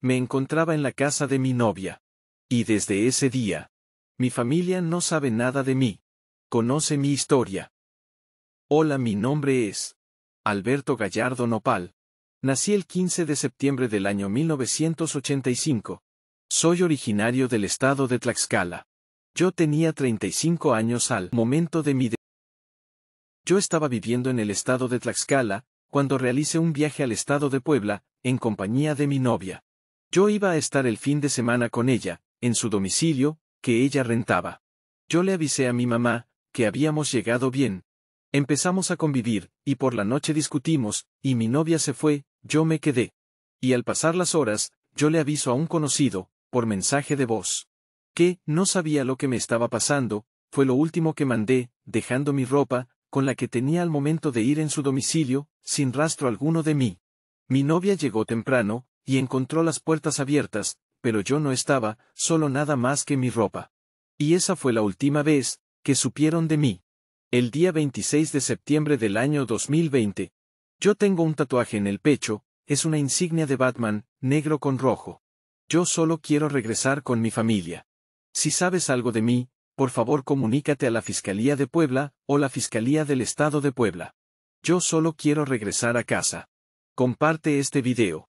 Me encontraba en la casa de mi novia. Y desde ese día, mi familia no sabe nada de mí. Conoce mi historia. Hola, mi nombre es Alberto Gallardo Nopal. Nací el 15 de septiembre del año 1985. Soy originario del estado de Tlaxcala. Yo tenía 35 años al momento de mi... Yo estaba viviendo en el estado de Tlaxcala, cuando realicé un viaje al estado de Puebla, en compañía de mi novia. Yo iba a estar el fin de semana con ella, en su domicilio, que ella rentaba. Yo le avisé a mi mamá, que habíamos llegado bien. Empezamos a convivir, y por la noche discutimos, y mi novia se fue, yo me quedé. Y al pasar las horas, yo le aviso a un conocido, por mensaje de voz. Que, no sabía lo que me estaba pasando, fue lo último que mandé, dejando mi ropa, con la que tenía al momento de ir en su domicilio, sin rastro alguno de mí. Mi novia llegó temprano, y encontró las puertas abiertas, pero yo no estaba, solo nada más que mi ropa. Y esa fue la última vez, que supieron de mí. El día 26 de septiembre del año 2020. Yo tengo un tatuaje en el pecho, es una insignia de Batman, negro con rojo. Yo solo quiero regresar con mi familia. Si sabes algo de mí, por favor comunícate a la Fiscalía de Puebla, o la Fiscalía del Estado de Puebla. Yo solo quiero regresar a casa. Comparte este video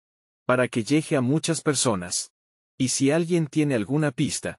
para que llegue a muchas personas. Y si alguien tiene alguna pista,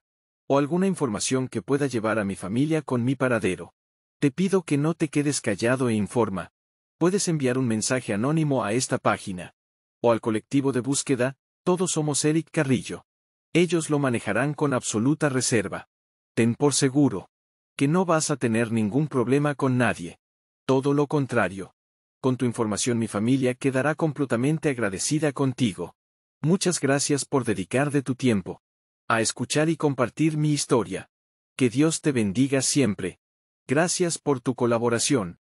o alguna información que pueda llevar a mi familia con mi paradero, te pido que no te quedes callado e informa. Puedes enviar un mensaje anónimo a esta página. O al colectivo de búsqueda, todos somos Eric Carrillo. Ellos lo manejarán con absoluta reserva. Ten por seguro. Que no vas a tener ningún problema con nadie. Todo lo contrario con tu información mi familia quedará completamente agradecida contigo. Muchas gracias por dedicar de tu tiempo a escuchar y compartir mi historia. Que Dios te bendiga siempre. Gracias por tu colaboración.